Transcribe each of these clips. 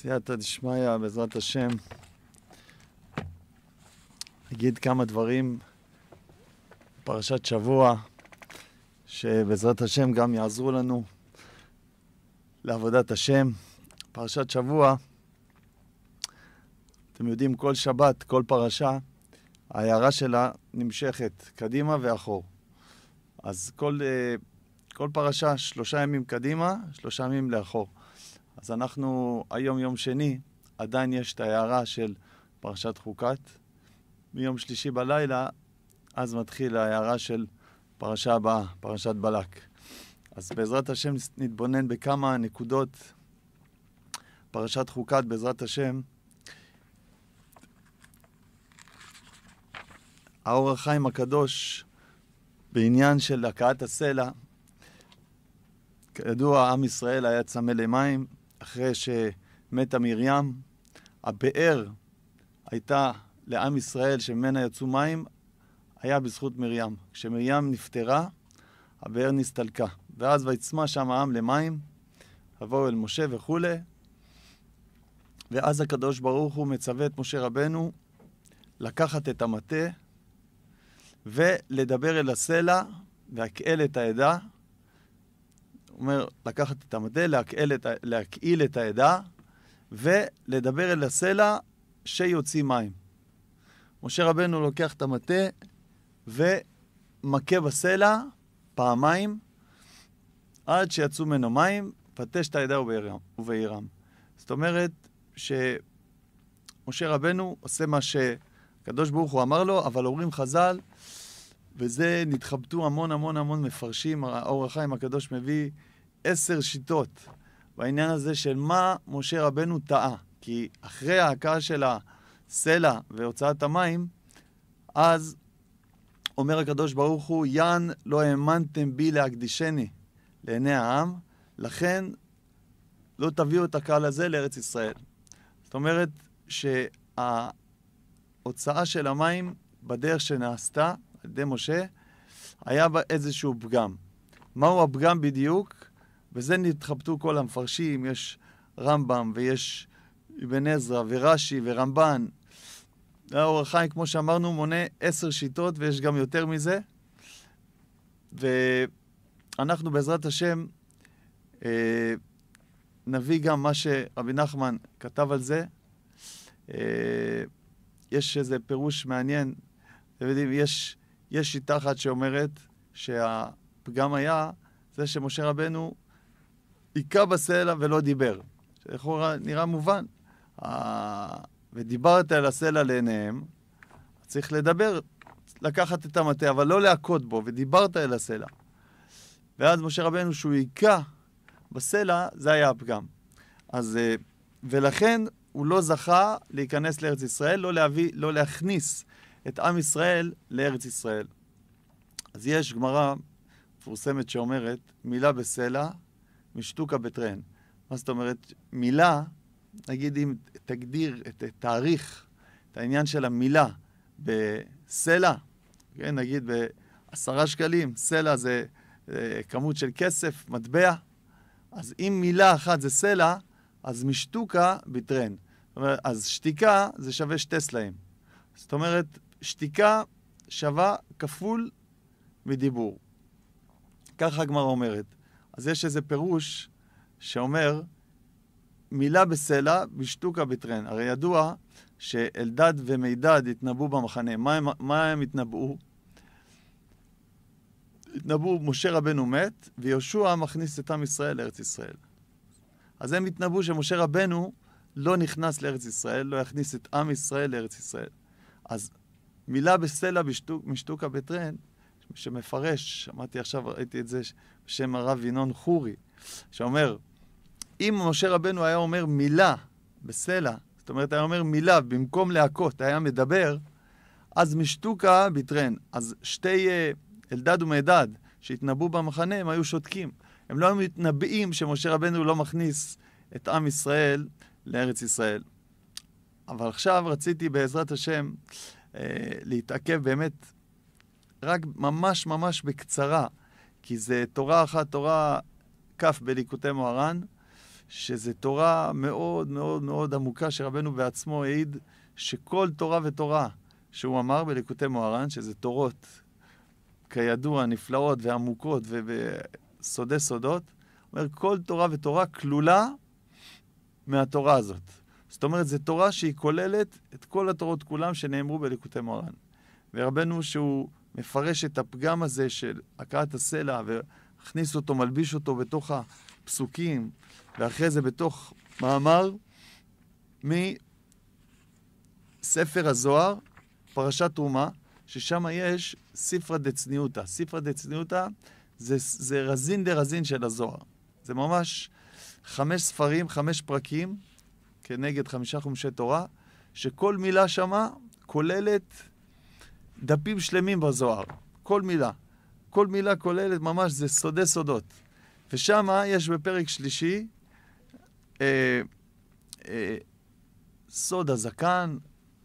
סייעתא דשמיא, בעזרת השם, אגיד כמה דברים פרשת שבוע, שבעזרת השם גם יעזרו לנו לעבודת השם. פרשת שבוע, אתם יודעים, כל שבת, כל פרשה, ההערה שלה נמשכת קדימה ואחור. אז כל, אה, כל פרשה שלושה ימים קדימה, שלושה ימים לאחור. אז אנחנו, היום יום שני, עדיין יש את ההערה של פרשת חוקת. מיום שלישי בלילה, אז מתחיל ההערה של פרשה הבאה, פרשת בלק. אז בעזרת השם נתבונן בכמה נקודות. פרשת חוקת, בעזרת השם, האור החיים הקדוש בעניין של הכאת הסלע. כידוע, עם ישראל היה צמא למים, אחרי שמתה מרים, הבאר הייתה לעם ישראל שממנה יצאו מים, היה בזכות מרים. כשמרים נפטרה, הבאר נסתלקה. ואז ויצמא שם העם למים, יבואו אל משה וכולי. ואז הקדוש ברוך הוא מצווה את משה רבנו לקחת את המטה ולדבר אל הסלע והקהל את העדה, אומר לקחת את המטה, להקהיל את, להקהיל את העדה ולדבר אל הסלע שיוציא מים. משה רבנו לוקח את המטה ומכה בסלע פעמיים עד שיצאו ממנו מים, פטש את העדה ובעירם. זאת אומרת שמשה רבנו עושה מה שהקדוש ברוך הוא אמר לו, אבל אומרים חז"ל, וזה נתחבטו המון המון המון מפרשים, האור החיים הקדוש מביא עשר שיטות בעניין הזה של מה משה רבנו טעה. כי אחרי ההכה של הסלע והוצאת המים, אז אומר הקדוש ברוך הוא, יען לא האמנתם בי להקדישני לעיני העם, לכן לא תביאו את הקהל הזה לארץ ישראל. זאת אומרת שההוצאה של המים בדרך שנעשתה על ידי משה, היה בה איזשהו פגם. מהו הפגם בדיוק? וזה נתחבטו כל המפרשים, יש רמב"ם ויש אבן עזרא ורש"י ורמב"ן. האור החיים, כמו שאמרנו, מונה עשר שיטות ויש גם יותר מזה. ואנחנו בעזרת השם אה, נביא גם מה שרבי נחמן כתב על זה. אה, יש איזה פירוש מעניין, אתם יודעים, יש, יש שיטה אחת שאומרת שהפגם היה זה שמשה רבנו היכה בסלע ולא דיבר. שלכאורה נראה מובן. ודיברת על הסלע לעיניהם, צריך לדבר, לקחת את המטה, אבל לא להכות בו, ודיברת אל הסלע. ואז משה רבנו, שהוא היכה בסלע, זה היה הפגם. אז, אה, ולכן הוא לא זכה להיכנס לארץ ישראל, לא, להביא, לא להכניס את עם ישראל לארץ ישראל. אז יש גמרא מפורסמת שאומרת, מילה בסלע, משטוקה בטרן. מה זאת אומרת? מילה, נגיד אם תגדיר, את, תאריך את העניין של המילה בסלע, כן, נגיד בעשרה שקלים, סלע זה זה אה, כמות של כסף, מטבע, אז אם מילה אחת זה סלע, אז משטוקה בטרן. זאת אומרת, אז שתיקה זה שווה שתי סלעים. זאת אומרת, שתיקה שווה כפול מדיבור. ככה הגמרא אומרת. אז יש איזה פירוש שאומר, מילה בסלע, בשטוקה בטרן. הרי ידוע שאלדד ומידד התנבאו במחנה. מה הם, מה הם התנבאו? התנבאו, משה רבנו מת, ויהושע מכניס את עם ישראל לארץ ישראל. אז הם התנבאו שמשה רבנו לא נכנס לארץ ישראל, לא יכניס את עם ישראל לארץ ישראל. אז מילה בסלע בשטוק, משטוקה בטרן, שמפרש, שמעתי עכשיו, ראיתי את זה בשם הרב ינון חורי, שאומר, אם משה רבנו היה אומר מילה בסלע, זאת אומרת, היה אומר מילה במקום להכות, היה מדבר, אז משתוקה ביטרן. אז שתי אה, אלדד ומדד שהתנבאו במחנה, הם היו שותקים. הם לא היו מתנבאים שמשה רבנו לא מכניס את עם ישראל לארץ ישראל. אבל עכשיו רציתי, בעזרת השם, אה, להתעכב באמת רק ממש ממש בקצרה, כי זה תורה אחת, תורה כ' בליקוטי מוהר"ן, שזה תורה מאוד מאוד מאוד עמוקה, שרבנו בעצמו העיד שכל תורה ותורה שהוא אמר בליקוטי מוהר"ן, שזה תורות, כידוע, נפלאות ועמוקות וסודי סודות, אומר, כל תורה ותורה כלולה מהתורה הזאת. זאת אומרת, זו תורה שהיא כוללת את כל התורות כולם שנאמרו בליקוטי מוהר"ן. ורבנו, שהוא מפרש את הפגם הזה של הכרת הסלע ומכניס אותו, מלביש אותו בתוך הפסוקים, ואחרי זה בתוך מאמר מספר הזוהר, פרשת תרומה, ששם יש ספרא דצניותא. ספרא דצניותא זה, זה רזין דרזין של הזוהר. זה ממש חמש ספרים, חמש פרקים, כנגד חמישה חומשי תורה, שכל מילה שמה כוללת דפים שלמים בזוהר, כל מילה. כל מילה כוללת ממש, זה סודי סודות. ושם יש בפרק שלישי אה, אה, סוד הזקן,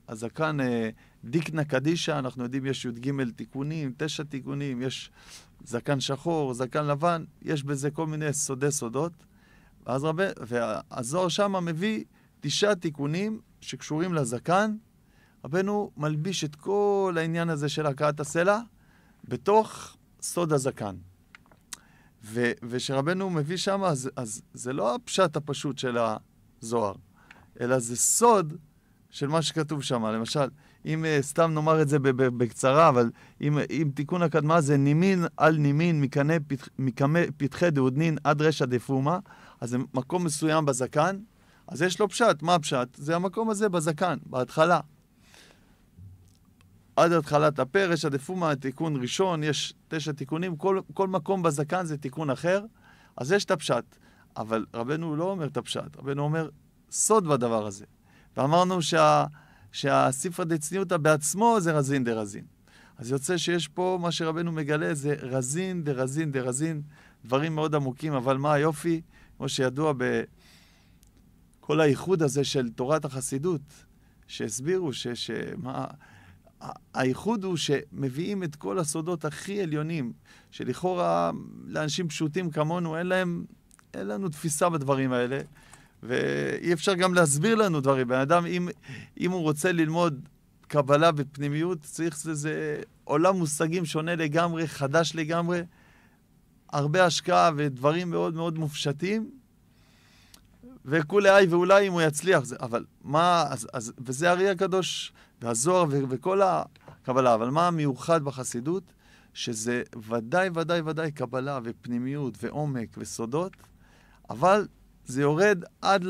הזקן אה, דיקנה קדישה, אנחנו יודעים, יש י"ג תיקונים, תשע תיקונים, יש זקן שחור, זקן לבן, יש בזה כל מיני סודי סודות. ואז רבי, והזוהר שמה מביא תשעה תיקונים שקשורים לזקן, רבנו מלביש את כל העניין הזה של הכרת הסלע בתוך סוד הזקן. וכשרבנו מביא שם, אז, אז זה לא הפשט הפשוט של הזוהר, אלא זה סוד של מה שכתוב שם. למשל, אם אה, סתם נאמר את זה בקצרה, אבל אם, אם תיקון הקדמה זה נימין על נימין, מקנה, פתח, מקמה, פתחי דהודנין עד רשע דפומה, אז זה מקום מסוים בזקן, אז יש לו פשט. מה הפשט? זה המקום הזה בזקן, בהתחלה. עד התחלת הפרש, עד הפומה, תיקון ראשון, יש תשע תיקונים, כל, כל מקום בזקן זה תיקון אחר, אז יש את הפשט. אבל רבנו לא אומר את הפשט, רבנו אומר סוד בדבר הזה. ואמרנו שה, שהספרא דצניותא בעצמו זה רזין דרזין. אז יוצא שיש פה, מה שרבנו מגלה זה רזין דרזין דרזין, דברים מאוד עמוקים, אבל מה היופי? כמו שידוע בכל הייחוד הזה של תורת החסידות, שהסבירו ש... ש הייחוד הוא שמביאים את כל הסודות הכי עליונים, שלכאורה לאנשים פשוטים כמונו אין להם, אין לנו תפיסה בדברים האלה, ואי אפשר גם להסביר לנו דברים. בן אדם, אם, אם הוא רוצה ללמוד קבלה בפנימיות, צריך איזה עולם מושגים שונה לגמרי, חדש לגמרי, הרבה השקעה ודברים מאוד מאוד מופשטים, וכולי אי ואולי אם הוא יצליח. זה, אבל מה, אז, אז, וזה הרי הקדוש והזוהר ו- וכל הקבלה. אבל מה המיוחד בחסידות? שזה ודאי, ודאי, ודאי קבלה ופנימיות ועומק וסודות, אבל זה יורד עד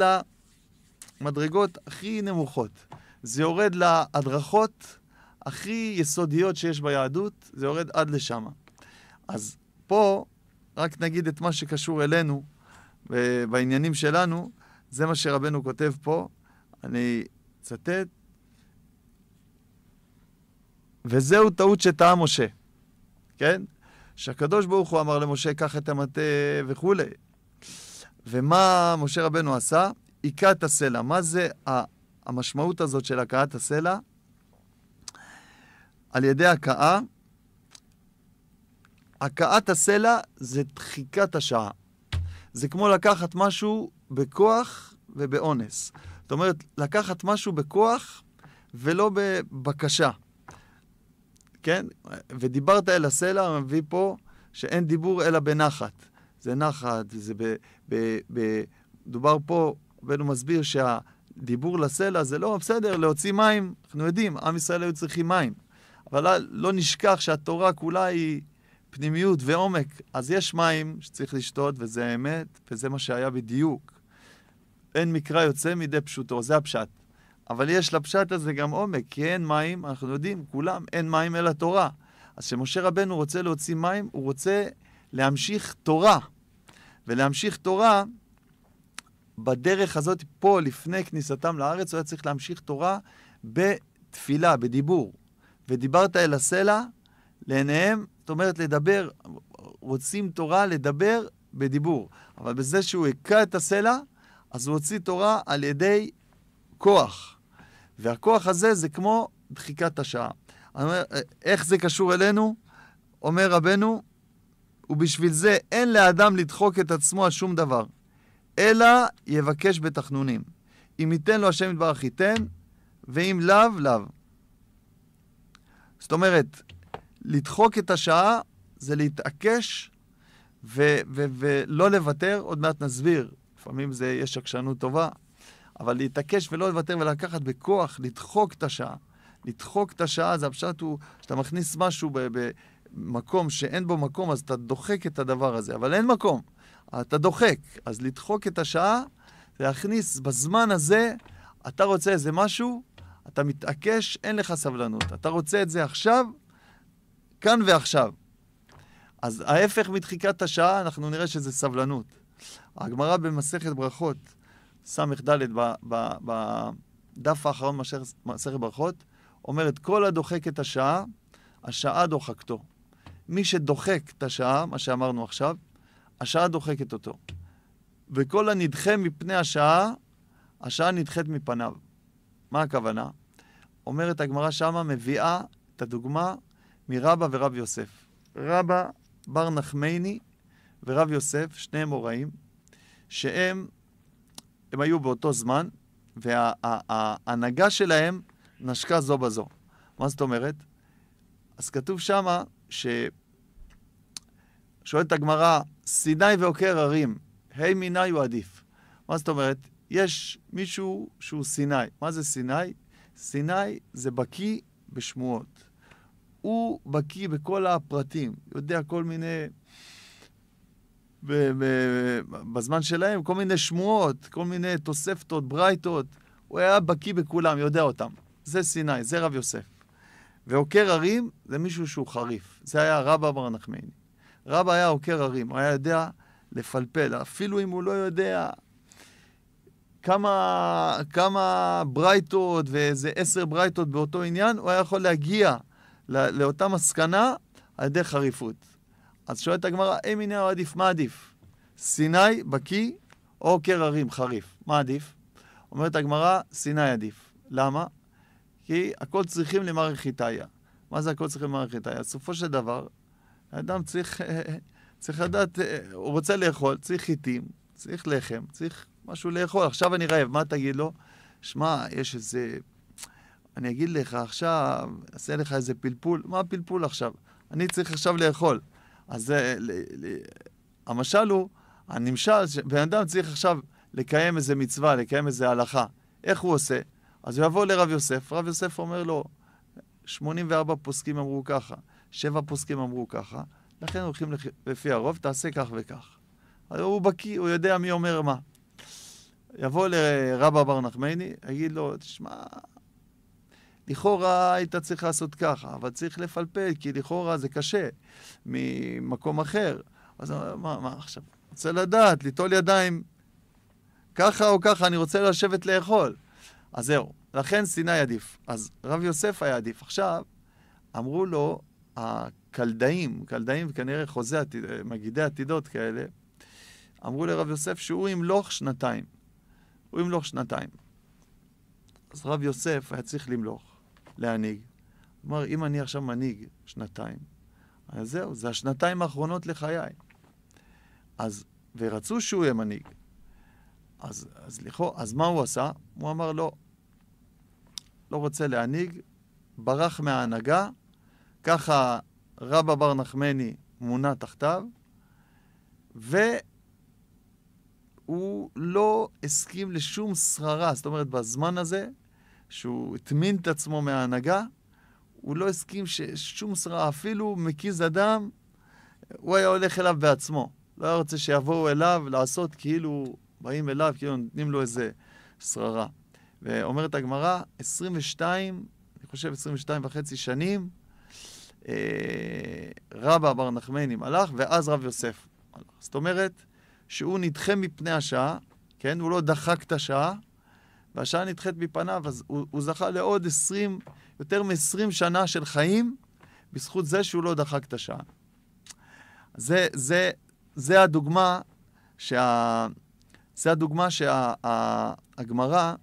למדרגות הכי נמוכות. זה יורד להדרכות הכי יסודיות שיש ביהדות, זה יורד עד לשם. אז פה, רק נגיד את מה שקשור אלינו, אה, בעניינים שלנו, זה מה שרבנו כותב פה. אני אצטט וזהו טעות שטעה משה, כן? שהקדוש ברוך הוא אמר למשה, קח את המטה וכולי. ומה משה רבנו עשה? היכה את הסלע. מה זה המשמעות הזאת של הכאת הסלע? על ידי הכאה, הכאת הסלע זה דחיקת השעה. זה כמו לקחת משהו בכוח ובאונס. זאת אומרת, לקחת משהו בכוח ולא בבקשה. כן? ודיברת אל הסלע, מביא פה שאין דיבור אלא בנחת. זה נחת, זה ב... ב, ב דובר פה, בן הוא מסביר שהדיבור לסלע זה לא בסדר, להוציא מים, אנחנו יודעים, עם ישראל היו צריכים מים. אבל לא נשכח שהתורה כולה היא פנימיות ועומק. אז יש מים שצריך לשתות, וזה האמת, וזה מה שהיה בדיוק. אין מקרא יוצא מידי פשוטו, זה הפשט. אבל יש לפשט הזה גם עומק, כי אין מים, אנחנו יודעים, כולם, אין מים אלא תורה. אז כשמשה רבנו רוצה להוציא מים, הוא רוצה להמשיך תורה. ולהמשיך תורה, בדרך הזאת, פה, לפני כניסתם לארץ, הוא היה צריך להמשיך תורה בתפילה, בדיבור. ודיברת אל הסלע, לעיניהם, זאת אומרת לדבר, רוצים תורה לדבר בדיבור. אבל בזה שהוא הכה את הסלע, אז הוא הוציא תורה על ידי כוח. והכוח הזה זה כמו דחיקת השעה. אומר, איך זה קשור אלינו? אומר רבנו, ובשביל זה אין לאדם לדחוק את עצמו על שום דבר, אלא יבקש בתחנונים. אם ייתן לו השם יתברך ייתן, ואם לאו, לאו. זאת אומרת, לדחוק את השעה זה להתעקש ולא לוותר. עוד מעט נסביר, לפעמים זה, יש עקשנות טובה, אבל להתעקש ולא לוותר ולקחת בכוח, לדחוק את השעה. לדחוק את השעה, זה הפשט הוא, כשאתה מכניס משהו במקום שאין בו מקום, אז אתה דוחק את הדבר הזה, אבל אין מקום, אתה דוחק. אז לדחוק את השעה, להכניס בזמן הזה, אתה רוצה איזה משהו, אתה מתעקש, אין לך סבלנות. אתה רוצה את זה עכשיו, כאן ועכשיו. אז ההפך מדחיקת השעה, אנחנו נראה שזה סבלנות. הגמרא במסכת ברכות, ס"ד, בדף האחרון במסכת ברכות, אומרת, כל הדוחק את השעה, השעה דוחקתו. מי שדוחק את השעה, מה שאמרנו עכשיו, השעה דוחקת אותו. וכל הנדחה מפני השעה, השעה נדחית מפניו. מה הכוונה? אומרת הגמרא שמה, מביאה את הדוגמה מרבא ורב יוסף. רבא בר נחמני ורב יוסף, שניהם הוראים, שהם הם היו באותו זמן, וההנהגה שלהם נשקה זו בזו. מה זאת אומרת? אז כתוב שמה ש... שואלת הגמרא, סיני ועוקר הרים, ה' מיני הוא עדיף. מה זאת אומרת? יש מישהו שהוא סיני. מה זה סיני? סיני זה בקיא בשמועות. הוא בקיא בכל הפרטים, יודע כל מיני בזמן שלהם כל מיני שמועות, כל מיני תוספתות, ברייתות. הוא היה בקיא בכולם, יודע אותם. זה סיני, זה רב יוסף. ועוקר הרים זה מישהו שהוא חריף. זה היה רבא בר נחמיני. רבא היה עוקר הרים, הוא היה יודע לפלפל, אפילו אם הוא לא יודע כמה, כמה ברייתות ואיזה עשר ברייתות באותו עניין, הוא היה יכול להגיע לאותה מסקנה על ידי חריפות. אז שואלת הגמרא, אם הנה או עדיף, מה עדיף? סיני, בקי או קר הרים, חריף? מה עדיף? אומרת הגמרא, סיני עדיף. למה? כי הכל צריכים למערכת למערכיתיה. מה זה הכל צריכים למערכת למערכיתיה? בסופו של דבר, האדם צריך, צריך לדעת, הוא רוצה לאכול, צריך חיטים, צריך לחם, צריך משהו לאכול. עכשיו אני רעב, מה תגיד לו? שמע, יש איזה... אני אגיד לך עכשיו, אעשה לך איזה פלפול. מה הפלפול עכשיו? אני צריך עכשיו לאכול. אז זה, אה, המשל הוא, הנמשל, בן אדם צריך עכשיו לקיים איזה מצווה, לקיים איזה הלכה. איך הוא עושה? אז הוא יבוא לרב יוסף, רב יוסף אומר לו, 84 פוסקים אמרו ככה, 7 פוסקים אמרו ככה, לכן הולכים לפי הרוב, תעשה כך וכך. הוא בקיא, הוא יודע מי אומר מה. יבוא לרבא בר נחמני, יגיד לו, תשמע, לכאורה היית צריך לעשות ככה, אבל צריך לפלפל, כי לכאורה זה קשה, ממקום אחר. אז מה, מה עכשיו? רוצה לדעת, ליטול ידיים ככה או ככה, אני רוצה לשבת לאכול. אז זהו, לכן סיני עדיף. אז רב יוסף היה עדיף. עכשיו, אמרו לו הקלדאים, קלדאים וכנראה חוזה, עתיד, מגידי עתידות כאלה, אמרו לרב יוסף שהוא ימלוך שנתיים. הוא ימלוך שנתיים. אז רב יוסף היה צריך למלוך. להנהיג. כלומר, אם אני עכשיו מנהיג שנתיים, אז זהו, זה השנתיים האחרונות לחיי. אז, ורצו שהוא יהיה מנהיג. אז, אז, לכו, אז מה הוא עשה? הוא אמר, לא, לא רוצה להנהיג, ברח מההנהגה, ככה רבא בר נחמני מונה תחתיו, והוא לא הסכים לשום שררה. זאת אומרת, בזמן הזה, שהוא הטמין את עצמו מההנהגה, הוא לא הסכים ששום שרה, אפילו מקיז אדם, הוא היה הולך אליו בעצמו. לא היה רוצה שיבואו אליו לעשות כאילו, באים אליו, כאילו נותנים לו איזה שררה. ואומרת הגמרא, 22, אני חושב 22 וחצי שנים, אה, רבא בר נחמנים הלך, ואז רב יוסף הלך. זאת אומרת, שהוא נדחה מפני השעה, כן? הוא לא דחק את השעה, והשעה נדחית מפניו, אז הוא, הוא זכה לעוד 20, יותר מ-20 שנה של חיים בזכות זה שהוא לא דחק את השעה. זה, זה, זה הדוגמה שה... זה הדוגמה שהגמרא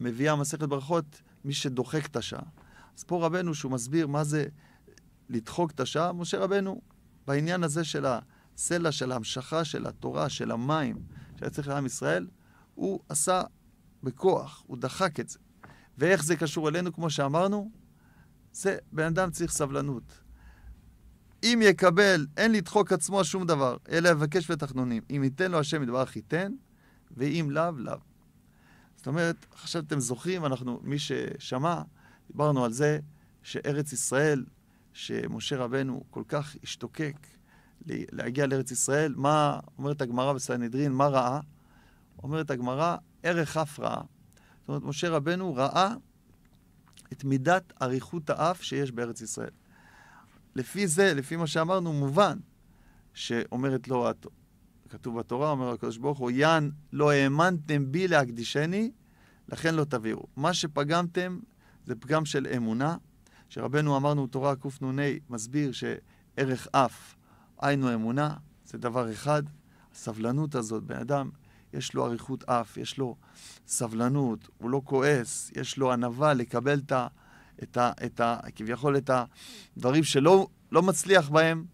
מביאה מסכת ברכות, מי שדוחק את השעה. אז פה רבנו, שהוא מסביר מה זה לדחוק את השעה, משה רבנו, בעניין הזה של הסלע, של ההמשכה, של התורה, של המים, שהיה צריך לעם ישראל, הוא עשה בכוח, הוא דחק את זה. ואיך זה קשור אלינו, כמו שאמרנו? זה, בן אדם צריך סבלנות. אם יקבל, אין לדחוק עצמו שום דבר, אלא יבקש בתחנונים. אם ייתן לו השם יתברך ייתן, ואם לאו, לאו. זאת אומרת, עכשיו אתם זוכרים, אנחנו, מי ששמע, דיברנו על זה שארץ ישראל, שמשה רבנו כל כך השתוקק להגיע לארץ ישראל, מה אומרת הגמרא בסנהדרין, מה ראה? אומרת הגמרא, ערך אף ראה. זאת אומרת, משה רבנו ראה את מידת אריכות האף שיש בארץ ישראל. לפי זה, לפי מה שאמרנו, מובן שאומרת לו, כתוב בתורה, אומר הקדוש ברוך הוא, יען לא האמנתם בי להקדישני, לכן לא תביאו. מה שפגמתם זה פגם של אמונה, שרבנו אמרנו, תורה קנ"ה מסביר שערך אף, היינו אמונה, זה דבר אחד. הסבלנות הזאת, בן אדם יש לו אריכות אף, יש לו סבלנות, הוא לא כועס, יש לו ענווה לקבל את ה... את ה, את ה כביכול את הדברים שלא לא מצליח בהם,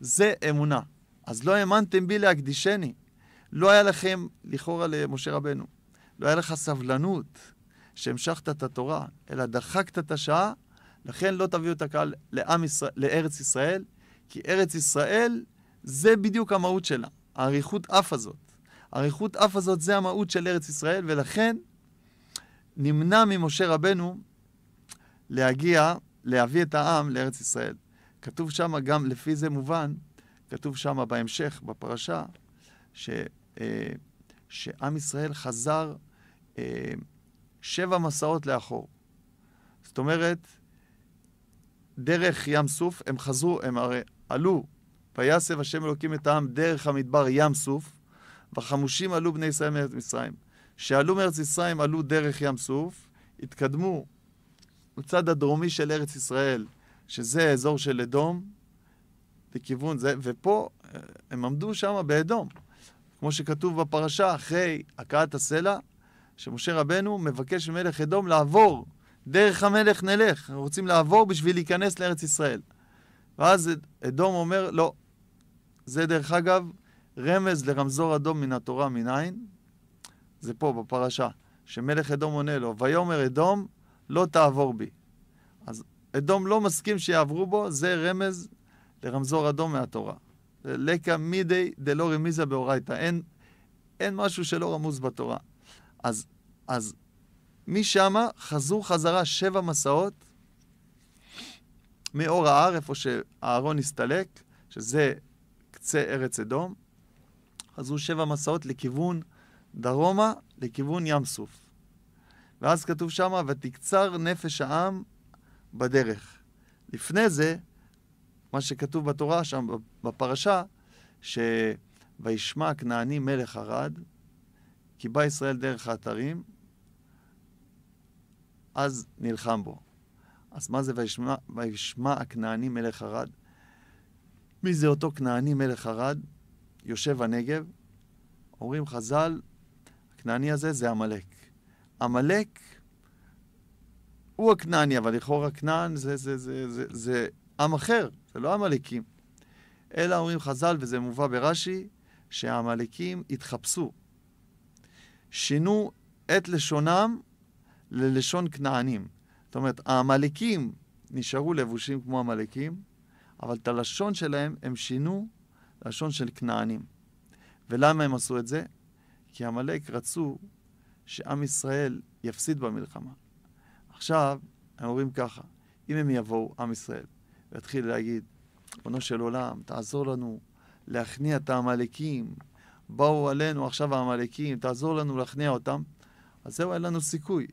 זה אמונה. אז לא האמנתם בי להקדישני. לא היה לכם, לכאורה למשה רבנו, לא היה לך סבלנות שהמשכת את התורה, אלא דחקת את השעה, לכן לא תביאו את הקהל לעם ישראל, לארץ ישראל, כי ארץ ישראל זה בדיוק המהות שלה, האריכות אף הזאת. אריכות אף הזאת זה המהות של ארץ ישראל, ולכן נמנע ממשה רבנו להגיע, להביא את העם לארץ ישראל. כתוב שם גם, לפי זה מובן, כתוב שם בהמשך, בפרשה, ש, אה, שעם ישראל חזר אה, שבע מסעות לאחור. זאת אומרת, דרך ים סוף, הם חזרו, הם הרי עלו, ויסב השם אלוקים את העם דרך המדבר ים סוף, וחמושים עלו בני ישראל מארץ מצרים. שעלו מארץ ישראל, עלו דרך ים סוף, התקדמו בצד הדרומי של ארץ ישראל, שזה האזור של אדום, לכיוון זה, ופה אה, הם עמדו שם באדום. כמו שכתוב בפרשה, אחרי הקעת הסלע, שמשה רבנו מבקש ממלך אדום לעבור, דרך המלך נלך, אנחנו רוצים לעבור בשביל להיכנס לארץ ישראל. ואז אדום אומר, לא. זה דרך אגב, רמז לרמזור אדום מן התורה מנין? זה פה, בפרשה, שמלך אדום עונה לו, ויאמר אדום, לא תעבור בי. אז אדום לא מסכים שיעברו בו, זה רמז לרמזור אדום מהתורה. לקה מידי דלא רמיזה באורייתא. אין, אין משהו שלא רמוז בתורה. אז, אז משם חזרו חזרה שבע מסעות מאור ההר, איפה שאהרון הסתלק, שזה קצה ארץ אדום, חזרו שבע מסעות לכיוון דרומה, לכיוון ים סוף. ואז כתוב שם, ותקצר נפש העם בדרך. לפני זה, מה שכתוב בתורה, שם בפרשה, שוישמע כנעני מלך ערד, כי בא ישראל דרך האתרים, אז נלחם בו. אז מה זה וישמע, וישמע הכנעני מלך ערד? מי זה אותו כנעני מלך ערד? יושב הנגב, אומרים חז"ל, הכנעני הזה זה עמלק. עמלק הוא הכנעני, אבל לכאורה כנען זה, זה, זה, זה, זה עם אחר, זה לא עמלקים. אלא אומרים חז"ל, וזה מובא ברש"י, שהעמלקים התחפשו. שינו את לשונם ללשון כנענים. זאת אומרת, העמלקים נשארו לבושים כמו עמלקים, אבל את הלשון שלהם הם שינו לשון של כנענים. ולמה הם עשו את זה? כי עמלק רצו שעם ישראל יפסיד במלחמה. עכשיו, הם אומרים ככה, אם הם יבואו, עם ישראל, ויתחיל להגיד, ריבונו של עולם, תעזור לנו להכניע את העמלקים, באו עלינו עכשיו העמלקים, תעזור לנו להכניע אותם, אז זהו, אין לנו סיכוי.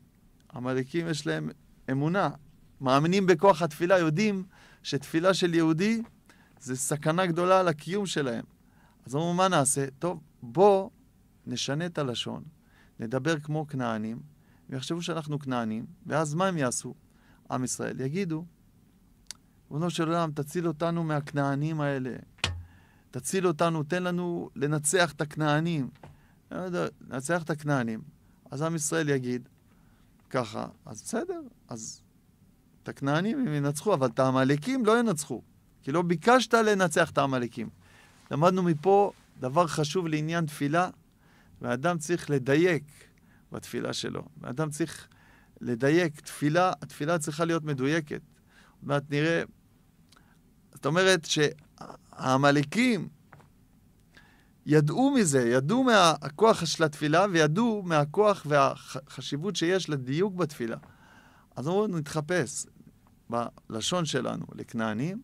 עמלקים יש להם אמונה, מאמינים בכוח התפילה, יודעים שתפילה של יהודי זה סכנה גדולה על הקיום שלהם. אז אמרו, מה נעשה? טוב, בוא נשנה את הלשון, נדבר כמו כנענים, ויחשבו שאנחנו כנענים, ואז מה הם יעשו? עם ישראל יגידו, ריבונו של עולם, תציל אותנו מהכנענים האלה. תציל אותנו, תן לנו לנצח את הכנענים. לא לנצח את הכנענים. אז עם ישראל יגיד, ככה, אז בסדר, אז את הכנענים הם ינצחו, אבל את העמלקים לא ינצחו. כי לא ביקשת לנצח את העמלקים. למדנו מפה דבר חשוב לעניין תפילה, והאדם צריך לדייק בתפילה שלו. האדם צריך לדייק. תפילה, התפילה צריכה להיות מדויקת. עוד מעט נראה... זאת אומרת שהעמלקים ידעו מזה, ידעו מהכוח של התפילה וידעו מהכוח והחשיבות שיש לדיוק בתפילה. אז אמרו, נתחפש בלשון שלנו לכנענים,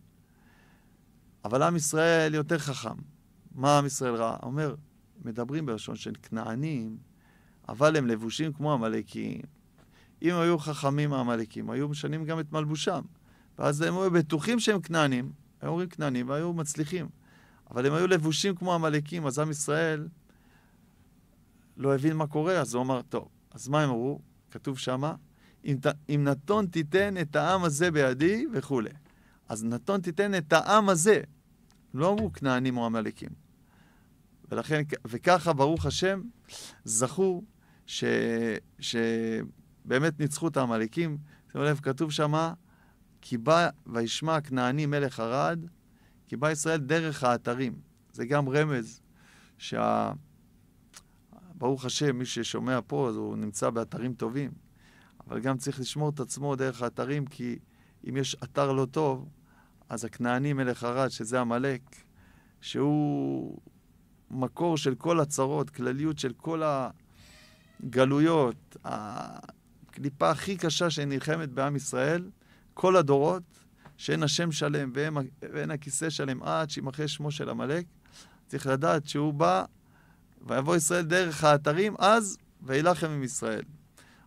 אבל עם ישראל יותר חכם. מה עם ישראל ראה? אומר, מדברים בלשון של כנענים, אבל הם לבושים כמו עמלקים. אם היו חכמים העמלקים, היו משנים גם את מלבושם. ואז הם היו בטוחים שהם כנענים, היו אומרים כנענים והיו מצליחים. אבל הם היו לבושים כמו עמלקים, אז עם ישראל לא הבין מה קורה, אז הוא אמר, טוב, אז מה הם אמרו? כתוב שמה, אם, ת, אם נתון תיתן את העם הזה בידי וכולי. אז נתון תיתן את העם הזה. לא אמרו כנענים או עמלקים. ולכן, וככה, ברוך השם, זכו ש, שבאמת ניצחו את העמלקים. שימו לב, כתוב שמה, כי בא וישמע כנעני מלך ערד, כי בא ישראל דרך האתרים. זה גם רמז שה... ברוך השם, מי ששומע פה, אז הוא נמצא באתרים טובים. אבל גם צריך לשמור את עצמו דרך האתרים, כי אם יש אתר לא טוב, אז הכנעני מלך ערד, שזה עמלק, שהוא מקור של כל הצרות, כלליות של כל הגלויות, הקליפה הכי קשה שנלחמת בעם ישראל, כל הדורות, שאין השם שלם ואין, ואין הכיסא שלם עד שימחה שמו של עמלק, צריך לדעת שהוא בא ויבוא ישראל דרך האתרים, אז וילחם עם ישראל.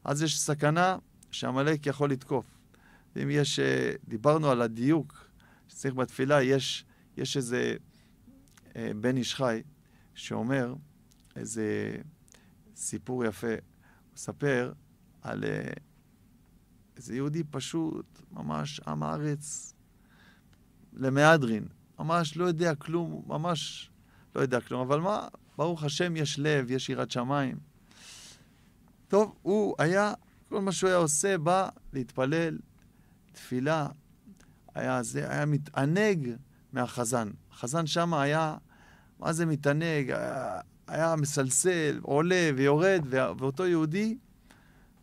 אז יש סכנה שעמלק יכול לתקוף. אם יש, אה, דיברנו על הדיוק שצריך בתפילה, יש, יש איזה אה, בן איש חי שאומר איזה סיפור יפה, הוא מספר על אה, איזה יהודי פשוט, ממש עם הארץ, למהדרין, ממש לא יודע כלום, ממש לא יודע כלום, אבל מה, ברוך השם יש לב, יש יראת שמיים. טוב, הוא היה, כל מה שהוא היה עושה, בא להתפלל, תפילה, היה, זה, היה מתענג מהחזן. החזן שם היה, מה זה מתענג? היה, היה מסלסל, עולה ויורד, ו- ואותו יהודי,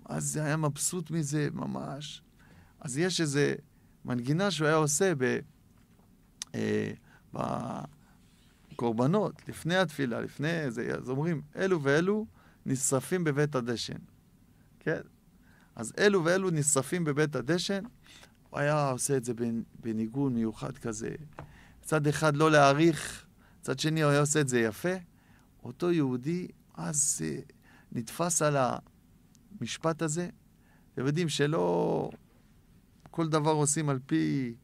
אז זה היה מבסוט מזה ממש. אז יש איזו מנגינה שהוא היה עושה ב, אה, בקורבנות, לפני התפילה, לפני זה, אז אומרים, אלו ואלו נשרפים בבית הדשן. כן? אז אלו ואלו נשרפים בבית הדשן. הוא היה עושה את זה בניגון מיוחד כזה. מצד אחד לא להעריך, מצד שני הוא היה עושה את זה יפה. אותו יהודי אז אה, נתפס על המשפט הזה. אתם יודעים שלא כל דבר עושים על פי,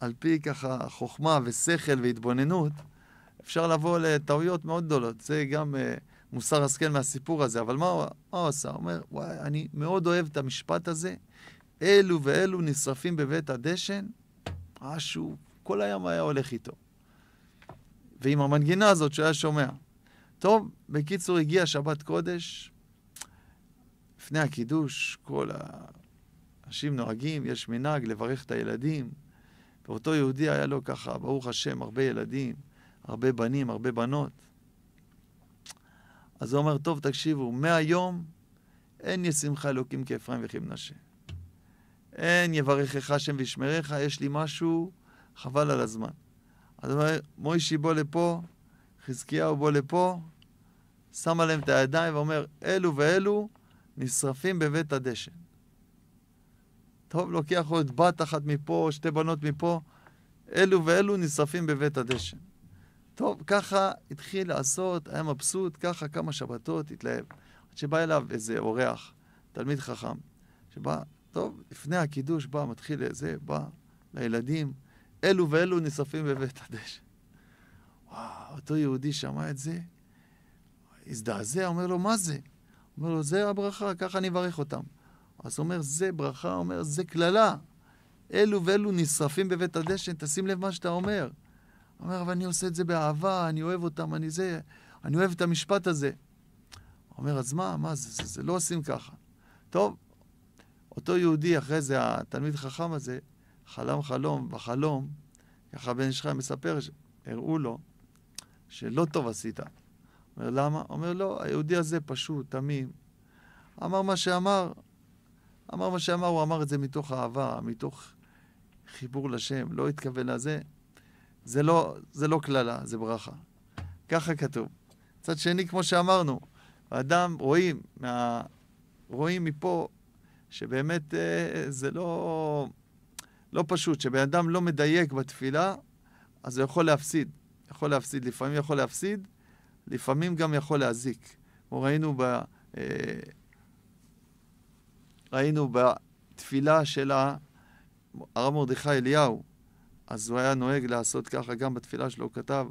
על פי ככה חוכמה ושכל והתבוננות. אפשר לבוא לטעויות מאוד גדולות. זה גם uh, מוסר השכל מהסיפור הזה. אבל מה, מה הוא עשה? הוא אומר, וואי, אני מאוד אוהב את המשפט הזה. אלו ואלו נשרפים בבית הדשן, משהו, כל הים היה הולך איתו. ועם המנגינה הזאת שהוא היה שומע. טוב, בקיצור, הגיע שבת קודש, לפני הקידוש, כל האנשים נוהגים, יש מנהג לברך את הילדים. ואותו יהודי היה לו ככה, ברוך השם, הרבה ילדים, הרבה בנים, הרבה בנות. אז הוא אומר, טוב, תקשיבו, מהיום אין לי שמחה אלוקים כאפרים וכמנשה. אין יברכך השם וישמריך, יש לי משהו, חבל על הזמן. אז הוא אומר, מוישי בוא לפה, חזקיהו בוא לפה, שם עליהם את הידיים ואומר, אלו ואלו נשרפים בבית הדשן. טוב, לוקח עוד בת אחת מפה, שתי בנות מפה, אלו ואלו נשרפים בבית הדשן. טוב, ככה התחיל לעשות, היה מבסוט, ככה כמה שבתות התלהב. עד שבא אליו איזה אורח, תלמיד חכם, שבא, טוב, לפני הקידוש בא, מתחיל זה, בא לילדים, אלו ואלו נשרפים בבית הדשא. וואו, אותו יהודי שמע את זה, הזדעזע, אומר לו, מה זה? אומר לו, זה הברכה, ככה אני אברך אותם. אז הוא אומר, זה ברכה, אומר, זה קללה. אלו ואלו נשרפים בבית הדשא, תשים לב מה שאתה אומר. הוא אומר, אבל אני עושה את זה באהבה, אני אוהב אותם, אני זה, אני אוהב את המשפט הזה. הוא אומר, אז מה, מה זה, זה, זה לא עושים ככה. טוב, אותו יהודי, אחרי זה, התלמיד החכם הזה, חלם חלום, בחלום, ככה בן איש מספר, הראו לו שלא טוב עשית. אומר, למה? אומר, לא, היהודי הזה פשוט, תמים. אמר מה שאמר, אמר מה שאמר, הוא אמר את זה מתוך אהבה, מתוך חיבור לשם, לא התכוון לזה. זה לא, זה לא קללה, זה ברכה. ככה כתוב. מצד שני, כמו שאמרנו, האדם, רואים, מה, רואים מפה שבאמת אה, זה לא, לא פשוט. שבן אדם לא מדייק בתפילה, אז הוא יכול להפסיד. יכול להפסיד, לפעמים יכול להפסיד, לפעמים גם יכול להזיק. כמו ראינו ב... אה, ראינו בתפילה של הרב מרדכי אליהו, אז הוא היה נוהג לעשות ככה, גם בתפילה שלו הוא כתב,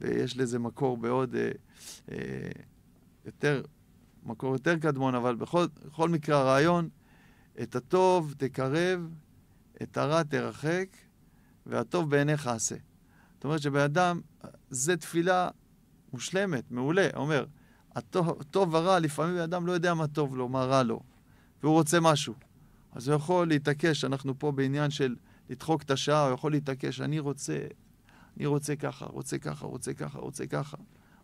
ויש לזה מקור בעוד אה, יותר, מקור יותר קדמון, אבל בכל, בכל מקרה הרעיון את הטוב תקרב, את הרע תרחק, והטוב בעיניך עשה. זאת אומרת שבן אדם, זו תפילה מושלמת, מעולה. הוא אומר, הטוב, טוב ורע, לפעמים בן אדם לא יודע מה טוב לו, מה רע לו, והוא רוצה משהו. אז הוא יכול להתעקש, אנחנו פה בעניין של לדחוק את השעה, הוא יכול להתעקש, אני רוצה, אני רוצה ככה, רוצה ככה, רוצה ככה, רוצה ככה.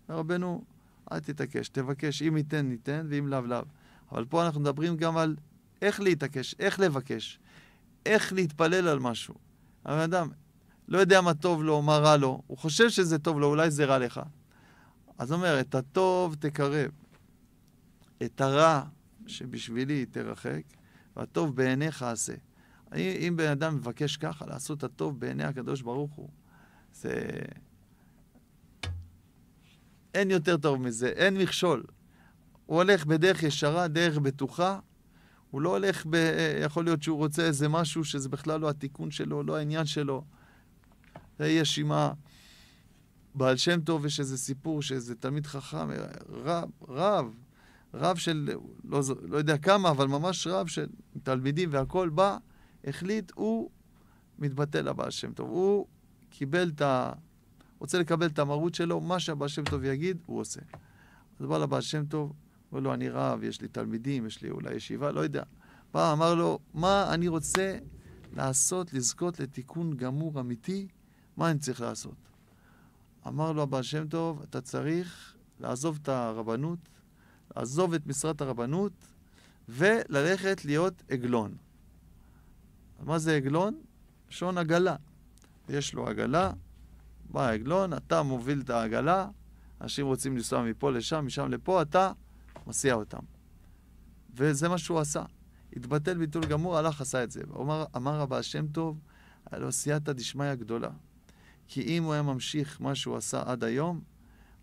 אומר רבנו, אל תתעקש, תבקש, אם ייתן, ניתן, ואם לאו, לאו. אבל פה אנחנו מדברים גם על איך להתעקש, איך לבקש, איך להתפלל על משהו. הבן אדם לא יודע מה טוב לו, מה רע לו, הוא חושב שזה טוב לו, אולי זה רע לך. אז אומר, את הטוב תקרב, את הרע שבשבילי תרחק, והטוב בעיניך עשה. אם בן אדם מבקש ככה, לעשות את הטוב בעיני הקדוש ברוך הוא, זה... אין יותר טוב מזה, אין מכשול. הוא הולך בדרך ישרה, דרך בטוחה, הוא לא הולך ב... יכול להיות שהוא רוצה איזה משהו שזה בכלל לא התיקון שלו, לא העניין שלו. זה יש עם הבעל שם טוב, יש איזה סיפור שאיזה תלמיד חכם, רב, רב, רב של, לא, לא יודע כמה, אבל ממש רב של תלמידים והכול בא, החליט, הוא מתבטל לבעל שם טוב. הוא קיבל את ה... רוצה לקבל את המרות שלו, מה שהבעל שם טוב יגיד, הוא עושה. אז בא לבעל שם טוב, אמר לו, אני רב, יש לי תלמידים, יש לי אולי ישיבה, לא יודע. פעם אמר לו, מה אני רוצה לעשות, לזכות לתיקון גמור אמיתי, מה אני צריך לעשות? אמר לו הבעל שם טוב, אתה צריך לעזוב את הרבנות, לעזוב את משרת הרבנות, וללכת להיות עגלון. מה זה עגלון? שון עגלה. יש לו עגלה, בא העגלון, אתה מוביל את העגלה, אנשים רוצים לנסוע מפה לשם, משם לפה, אתה מסיע אותם. וזה מה שהוא עשה. התבטל ביטול גמור, הלך, עשה את זה. אמר, אמר רבה השם טוב, הלא סייעתא דשמיא גדולה. כי אם הוא היה ממשיך מה שהוא עשה עד היום,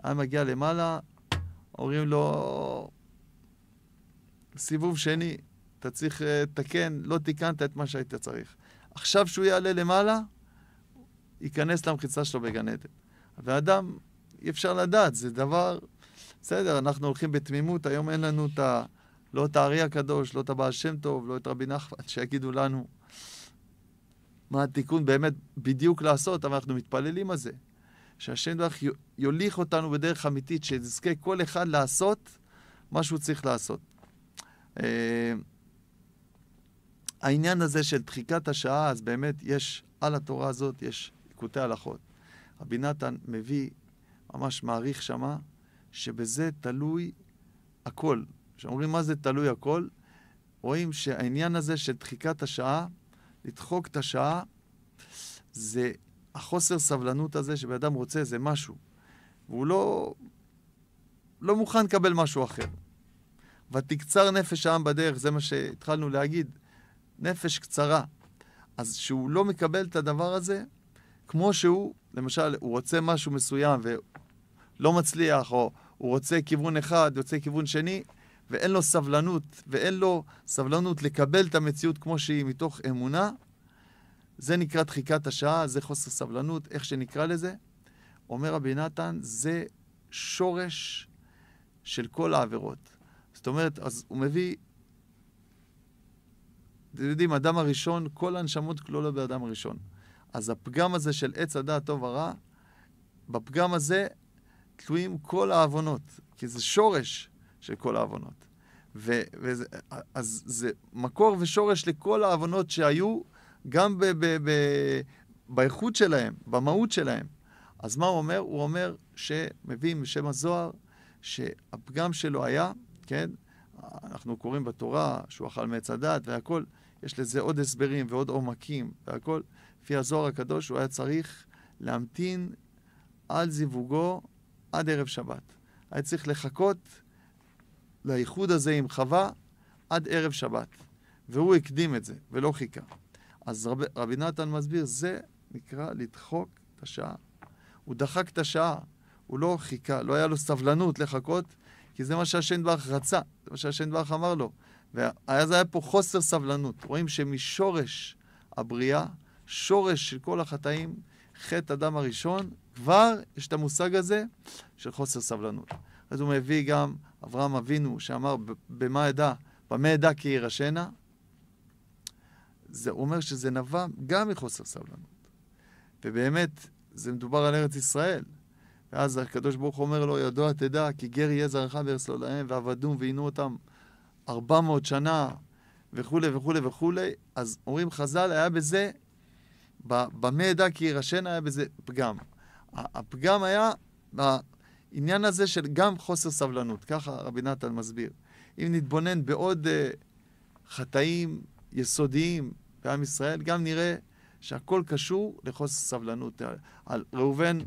היה מגיע למעלה, אומרים לו, סיבוב שני, אתה צריך לתקן, אה, לא תיקנת את מה שהיית צריך. עכשיו שהוא יעלה למעלה, ייכנס למחיצה שלו בגן עדן. ואדם, אי אפשר לדעת, זה דבר בסדר, אנחנו הולכים בתמימות, היום אין לנו את ה... לא את הארי הקדוש, לא את הבעל שם טוב, לא את רבי נחמן, שיגידו לנו מה התיקון באמת בדיוק לעשות, אבל אנחנו מתפללים על זה. שהשם דרך יוליך אותנו בדרך אמיתית, שנזכה כל אחד לעשות מה שהוא צריך לעשות. אה, העניין הזה של דחיקת השעה, אז באמת יש, על התורה הזאת יש ליקוטי הלכות. רבי נתן מביא, ממש מעריך שמה, שבזה תלוי הכל. כשאומרים מה זה תלוי הכל, רואים שהעניין הזה של דחיקת השעה, לדחוק את השעה, זה החוסר סבלנות הזה שבן אדם רוצה איזה משהו, והוא לא, לא מוכן לקבל משהו אחר. ותקצר נפש העם בדרך, זה מה שהתחלנו להגיד, נפש קצרה. אז שהוא לא מקבל את הדבר הזה, כמו שהוא, למשל, הוא רוצה משהו מסוים ולא מצליח, או הוא רוצה כיוון אחד, יוצא כיוון שני, ואין לו סבלנות, ואין לו סבלנות לקבל את המציאות כמו שהיא מתוך אמונה, זה נקרא דחיקת השעה, זה חוסר סבלנות, איך שנקרא לזה. אומר רבי נתן, זה שורש של כל העבירות. זאת אומרת, אז הוא מביא, אתם יודעים, אדם הראשון, כל הנשמות כלולות באדם הראשון. אז הפגם הזה של עץ הדעת טוב ורע, בפגם הזה תלויים כל העוונות, כי זה שורש של כל העוונות. ו, וזה, אז זה מקור ושורש לכל העוונות שהיו גם ב, ב, ב, באיכות שלהם, במהות שלהם. אז מה הוא אומר? הוא אומר שמביאים בשם הזוהר שהפגם שלו היה, כן? אנחנו קוראים בתורה שהוא אכל מעץ הדת והכל, יש לזה עוד הסברים ועוד עומקים והכל. לפי הזוהר הקדוש הוא היה צריך להמתין על זיווגו עד ערב שבת. היה צריך לחכות לאיחוד הזה עם חווה עד ערב שבת. והוא הקדים את זה, ולא חיכה. אז רב, רבי נתן מסביר, זה נקרא לדחוק את השעה. הוא דחק את השעה, הוא לא חיכה, לא היה לו סבלנות לחכות, כי זה מה שהשנדבך רצה, זה מה שהשנדבך אמר לו. ואז היה פה חוסר סבלנות. רואים שמשורש הבריאה, שורש של כל החטאים, חטא אדם הראשון, כבר יש את המושג הזה של חוסר סבלנות. אז הוא מביא גם אברהם אבינו, שאמר, במה אדע, במה אדע כי יירשנה? זה אומר שזה נבע גם מחוסר סבלנות. ובאמת, זה מדובר על ארץ ישראל. ואז הקדוש ברוך אומר לו, ידוע תדע, כי גר יהיה זרעך וירס לו לא להם, ועבדום ועינו אותם ארבע מאות שנה, וכולי וכולי וכולי. אז אומרים חז"ל, היה בזה, במה אדע כי יירשנה, היה בזה פגם. הפגם היה בעניין הזה של גם חוסר סבלנות, ככה רבי נתן מסביר. אם נתבונן בעוד uh, חטאים יסודיים בעם ישראל, גם נראה שהכל קשור לחוסר סבלנות. על, ראובן,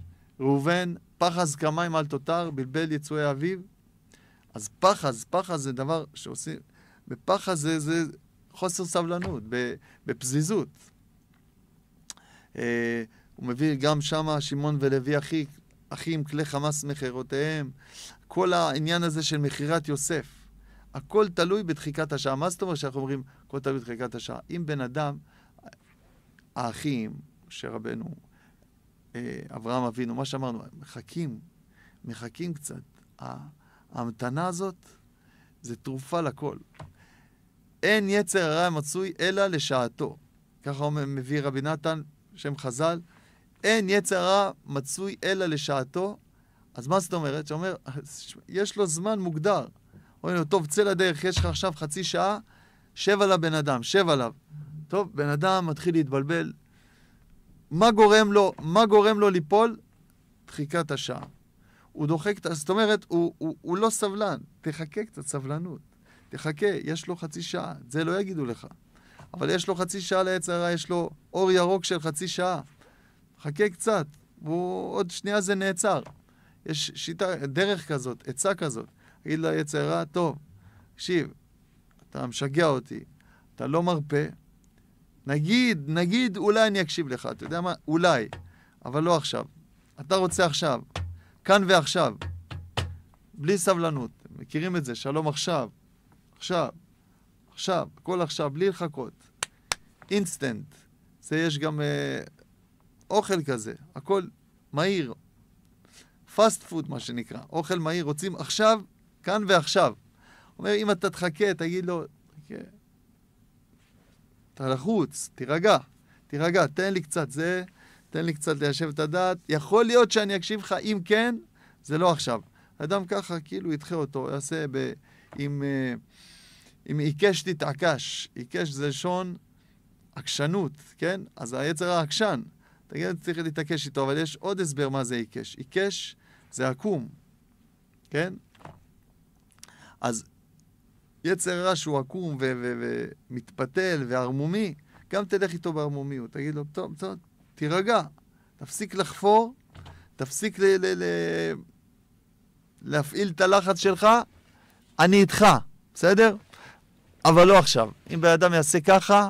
ראובן, פחז כמים אל תותר, בלבל יצואי אביו. אז פחז, פחז זה דבר שעושים, ופחז זה, זה חוסר סבלנות, בפזיזות. אה, הוא מביא גם שמה שמעון ולוי אחי, אחים כלי חמאס מכירותיהם. כל העניין הזה של מכירת יוסף. הכל תלוי בדחיקת השעה. מה זאת אומרת שאנחנו אומרים, הכל תלוי בדחיקת השעה? אם בן אדם, האחים, שרבנו, אה, אברהם אבינו, מה שאמרנו, מחכים, מחכים קצת. ההמתנה הזאת זה תרופה לכל. אין יצר הרע מצוי אלא לשעתו. ככה מביא רבי נתן, שם חז"ל, אין יצר רע מצוי אלא לשעתו, אז מה זאת אומרת? שאומר, יש לו זמן מוגדר. אומרים לו, טוב, צא לדרך, יש לך עכשיו חצי שעה, שב על הבן אדם, שב עליו. טוב, בן אדם מתחיל להתבלבל. מה גורם לו, מה גורם לו ליפול? דחיקת השעה. הוא דוחק, זאת אומרת, הוא, הוא, הוא לא סבלן. תחכה קצת סבלנות. תחכה, יש לו חצי שעה. זה לא יגידו לך. אבל יש לו חצי שעה ליצר רע, יש לו אור ירוק של חצי שעה. חכה קצת, הוא עוד שנייה זה נעצר. יש שיטה, דרך כזאת, עצה כזאת. להגיד ליצר רע, טוב, תקשיב, אתה משגע אותי, אתה לא מרפה. נגיד, נגיד, אולי אני אקשיב לך, אתה יודע מה? אולי, אבל לא עכשיו. אתה רוצה עכשיו, כאן ועכשיו, בלי סבלנות. מכירים את זה, שלום עכשיו, עכשיו, עכשיו, הכל עכשיו, בלי לחכות. אינסטנט. זה יש גם... Uh, אוכל כזה, הכל מהיר, פאסט פוד מה שנקרא, אוכל מהיר, רוצים עכשיו, כאן ועכשיו. אומר, אם אתה תחכה, תגיד לו, אתה לחוץ, תירגע, תירגע, תן לי קצת זה, תן לי קצת ליישב את הדעת, יכול להיות שאני אקשיב לך, אם כן, זה לא עכשיו. אדם ככה, כאילו, ידחה אותו, יעשה ב... עם... אם אה, עיקש תתעקש, עיקש זה לשון עקשנות, כן? אז היצר העקשן. אתה צריך להתעקש איתו, אבל יש עוד הסבר מה זה עיקש. עיקש זה עקום, כן? אז יצר רע שהוא עקום ומתפתל וערמומי, גם תלך איתו בערמומיות. תגיד לו, טוב, טוב, תירגע, תפסיק לחפור, תפסיק ל- ל- ל- להפעיל את הלחץ שלך, אני איתך, בסדר? אבל לא עכשיו. אם בן אדם יעשה ככה,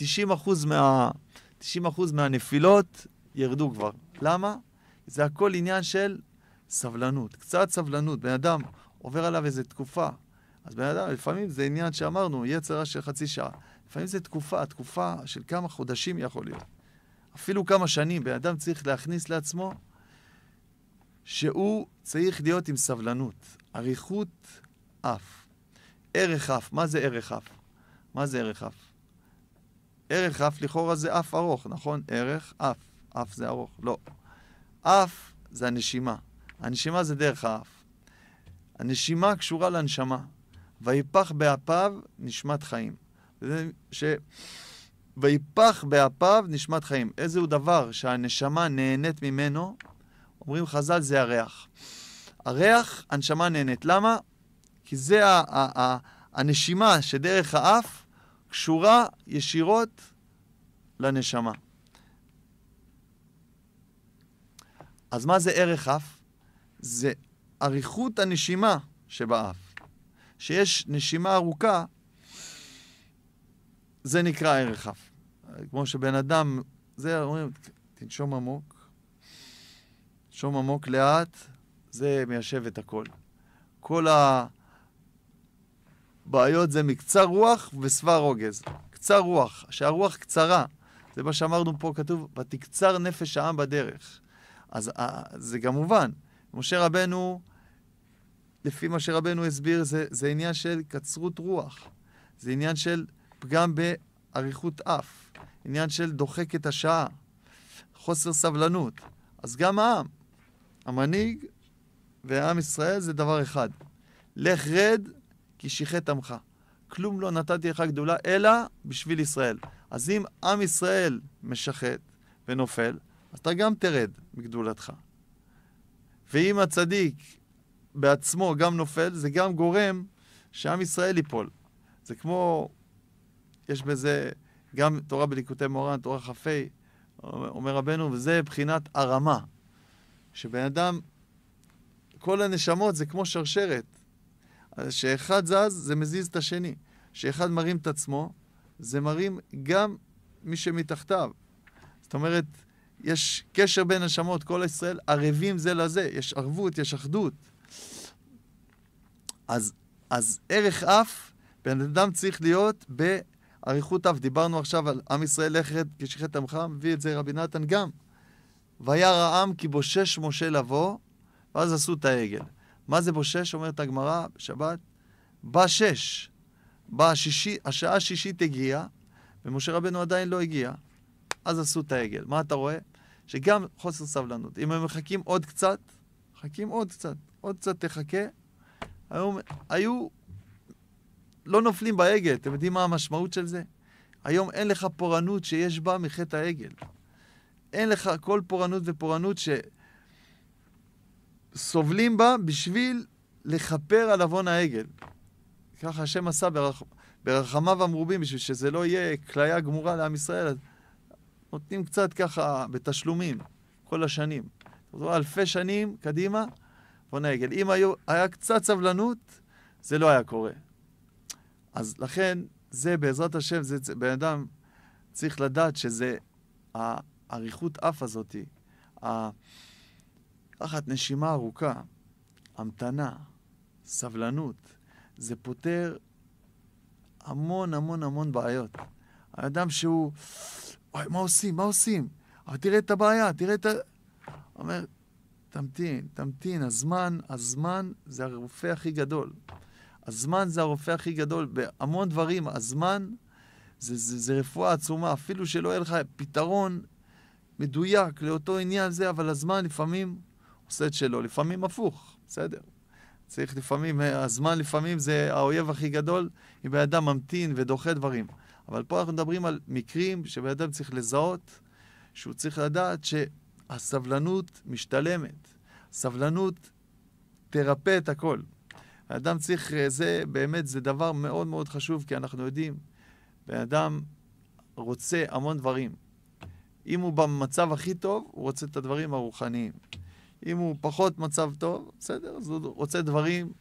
90% מה... 90% מהנפילות ירדו כבר. למה? זה הכל עניין של סבלנות. קצת סבלנות. בן אדם עובר עליו איזו תקופה. אז בן אדם, לפעמים זה עניין שאמרנו, יצרה של חצי שעה. לפעמים זה תקופה, תקופה של כמה חודשים יכול להיות. אפילו כמה שנים. בן אדם צריך להכניס לעצמו שהוא צריך להיות עם סבלנות. אריכות אף. ערך אף. מה זה ערך אף? מה זה ערך אף? ערך אף לכאורה זה אף ארוך, נכון? ערך אף, אף זה ארוך, לא. אף זה הנשימה. הנשימה זה דרך האף. הנשימה קשורה לנשמה. ויפח באפיו נשמת חיים. זה ש... ויפח באפיו נשמת חיים. איזהו דבר שהנשמה נהנית ממנו, אומרים חז"ל, זה הריח. הריח, הנשמה נהנית. למה? כי זה ה- ה- ה- הנשימה שדרך האף קשורה ישירות לנשמה. אז מה זה ערך אף? זה אריכות הנשימה שבאף. שיש נשימה ארוכה, זה נקרא ערך אף. כמו שבן אדם, זה אומרים, תנשום עמוק, תנשום עמוק לאט, זה מיישב את הכל. כל ה... בעיות זה מקצר רוח ושבע רוגז. קצר רוח, שהרוח קצרה. זה מה שאמרנו פה, כתוב, ותקצר נפש העם בדרך. אז אה, זה מובן. משה רבנו, לפי מה שרבנו הסביר, זה, זה עניין של קצרות רוח. זה עניין של פגם באריכות אף. עניין של דוחק את השעה. חוסר סבלנות. אז גם העם, המנהיג ועם ישראל זה דבר אחד. לך רד כי שיחת עמך. כלום לא נתתי לך גדולה, אלא בשביל ישראל. אז אם עם ישראל משחט ונופל, אז אתה גם תרד מגדולתך. ואם הצדיק בעצמו גם נופל, זה גם גורם שעם ישראל ייפול. זה כמו, יש בזה גם תורה בליקוטי מורן, תורה כ"ה, אומר רבנו, וזה בחינת הרמה. שבן אדם, כל הנשמות זה כמו שרשרת. שאחד זז, זה מזיז את השני. שאחד מרים את עצמו, זה מרים גם מי שמתחתיו. זאת אומרת, יש קשר בין נשמות, כל ישראל ערבים זה לזה, יש ערבות, יש אחדות. אז, אז ערך אף, בן אדם צריך להיות באריכות אף. דיברנו עכשיו על עם ישראל לכת כשחטא עמך, מביא את זה רבי נתן גם. וירא העם כי בושש משה לבוא, ואז עשו את העגל. מה זה בושש? אומרת הגמרא בשבת, בא שש. בא השישי, השעה השישית הגיעה, ומשה רבנו עדיין לא הגיע. אז עשו את העגל. מה אתה רואה? שגם חוסר סבלנות. אם הם מחכים עוד קצת, מחכים עוד קצת, עוד קצת תחכה. היו, היו לא נופלים בעגל, אתם יודעים מה המשמעות של זה? היום אין לך פורענות שיש בה מחטא העגל. אין לך כל פורענות ופורענות ש... סובלים בה בשביל לכפר על עוון העגל. ככה השם עשה ברח... ברחמיו המרובים, בשביל שזה לא יהיה כליה גמורה לעם ישראל, נותנים קצת ככה בתשלומים כל השנים. אלפי שנים קדימה, עוון העגל. אם היו, היה קצת סבלנות, זה לא היה קורה. אז לכן, זה בעזרת השם, זה בן אדם צריך לדעת שזה האריכות אף הזאתי. תחת נשימה ארוכה, המתנה, סבלנות, זה פותר המון המון המון בעיות. האדם שהוא, אוי, מה עושים? מה עושים? אבל תראה את הבעיה, תראה את ה... אומר, תמתין, תמתין, הזמן, הזמן זה הרופא הכי גדול. הזמן זה הרופא הכי גדול בהמון דברים. הזמן זה, זה, זה רפואה עצומה, אפילו שלא יהיה לך פתרון מדויק לאותו עניין זה, אבל הזמן לפעמים ההפסד שלו, לפעמים הפוך, בסדר. צריך לפעמים, הזמן לפעמים זה האויב הכי גדול, אם בן אדם ממתין ודוחה דברים. אבל פה אנחנו מדברים על מקרים שבן אדם צריך לזהות, שהוא צריך לדעת שהסבלנות משתלמת. סבלנות תרפא את הכל. האדם צריך, זה באמת, זה דבר מאוד מאוד חשוב, כי אנחנו יודעים, בן אדם רוצה המון דברים. אם הוא במצב הכי טוב, הוא רוצה את הדברים הרוחניים. אם הוא פחות מצב טוב, בסדר, אז הוא רוצה דברים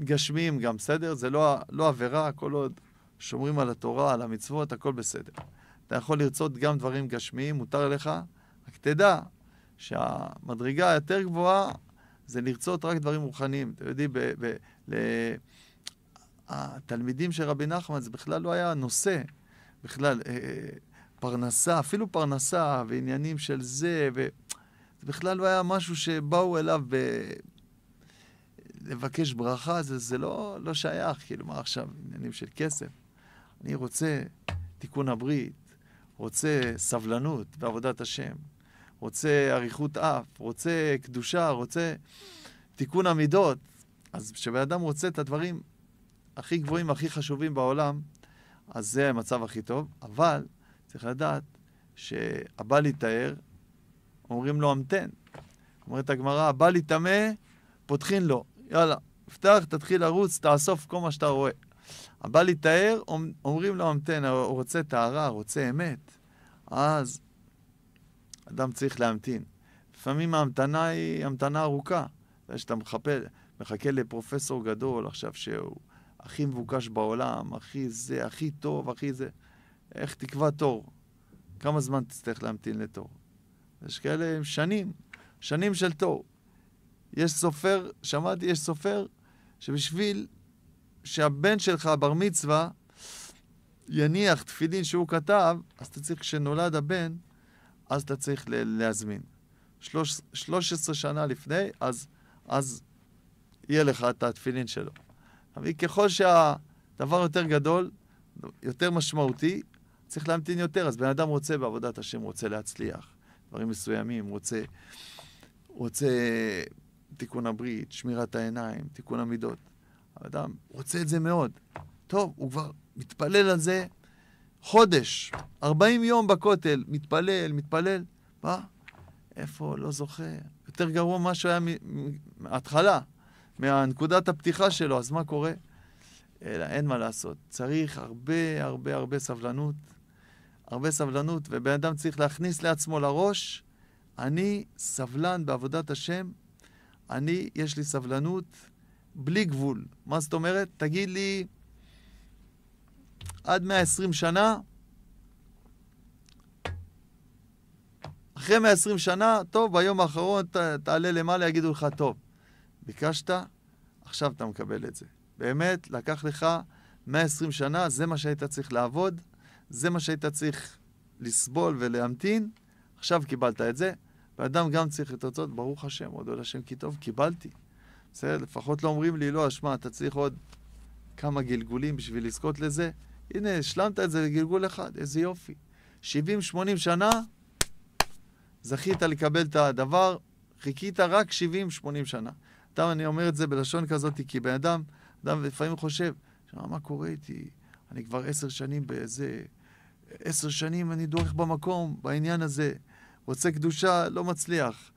גשמיים גם, בסדר? זה לא, לא עבירה, כל עוד שומרים על התורה, על המצוות, הכל בסדר. אתה יכול לרצות גם דברים גשמיים, מותר לך, רק תדע שהמדרגה היותר גבוהה זה לרצות רק דברים רוחניים. אתם יודעים, ב, ב, ל... התלמידים של רבי נחמן, זה בכלל לא היה נושא. בכלל, אה, אה פרנסה, אפילו פרנסה ועניינים של זה, ו... זה בכלל לא היה משהו שבאו אליו ב... אה, לבקש ברכה, זה, זה לא, לא שייך, כאילו, מה עכשיו, עניינים של כסף. אני רוצה תיקון הברית, רוצה סבלנות ועבודת השם, רוצה אריכות אף, רוצה קדושה, רוצה תיקון המידות. אז כשבן אדם רוצה את הדברים הכי גבוהים, הכי חשובים בעולם, אז זה המצב הכי טוב. אבל צריך לדעת שהבא להתאר, אומרים לו המתן. אומרת הגמרא, בא לי טמא, פותחין לו. יאללה, פתח, תתחיל לרוץ, תאסוף כל מה שאתה רואה. הבא להיטהר, אומרים לו המתן, הוא רוצה טהרה, רוצה אמת. אז אדם צריך להמתין. לפעמים ההמתנה היא המתנה ארוכה. זה שאתה מחפה, מחכה לפרופסור גדול עכשיו, שהוא הכי מבוקש בעולם, הכי זה, הכי טוב, הכי זה. איך תקבע תור? כמה זמן תצטרך להמתין לתור? יש כאלה עם שנים, שנים של תור. יש סופר, שמעתי, יש סופר שבשביל שהבן שלך, בר מצווה, יניח תפילין שהוא כתב, אז אתה צריך, כשנולד הבן, אז אתה צריך להזמין. 13, שנה לפני, אז, אז יהיה לך את התפילין שלו. אבל ככל שהדבר יותר גדול, יותר משמעותי, צריך להמתין יותר. אז בן אדם רוצה בעבודת השם, רוצה להצליח. דברים מסוימים, רוצה, רוצה תיקון הברית, שמירת העיניים, תיקון המידות. האדם רוצה את זה מאוד. טוב, הוא כבר מתפלל על זה חודש, 40 יום בכותל, מתפלל, מתפלל, מה? איפה? לא זוכר. יותר גרוע ממה שהיה מההתחלה, מנקודת הפתיחה שלו, אז מה קורה? אלא אין מה לעשות. צריך הרבה הרבה הרבה סבלנות, הרבה סבלנות, ובן אדם צריך להכניס לעצמו לראש, אני סבלן בעבודת השם, אני, יש לי סבלנות בלי גבול. מה זאת אומרת? תגיד לי, עד 120 שנה, אחרי 120 שנה, טוב, ביום האחרון ת, תעלה למעלה, יגידו לך, טוב, ביקשת, עכשיו אתה מקבל את זה. באמת, לקח לך 120 שנה, זה מה שהיית צריך לעבוד, זה מה שהיית צריך לסבול ולהמתין, עכשיו קיבלת את זה. ואדם גם צריך את התוצאות, ברוך השם, עוד עוד השם כי טוב, קיבלתי. בסדר, לפחות לא אומרים לי, לא, שמע, אתה צריך עוד כמה גלגולים בשביל לזכות לזה. הנה, השלמת את זה לגלגול אחד, איזה יופי. 70-80 שנה, זכית לקבל את הדבר, חיכית רק 70-80 שנה. אדם, אני אומר את זה בלשון כזאת, כי בן אדם, אדם לפעמים חושב, מה קורה איתי? אני כבר עשר שנים באיזה עשר שנים אני דורך במקום, בעניין הזה, רוצה קדושה, לא מצליח.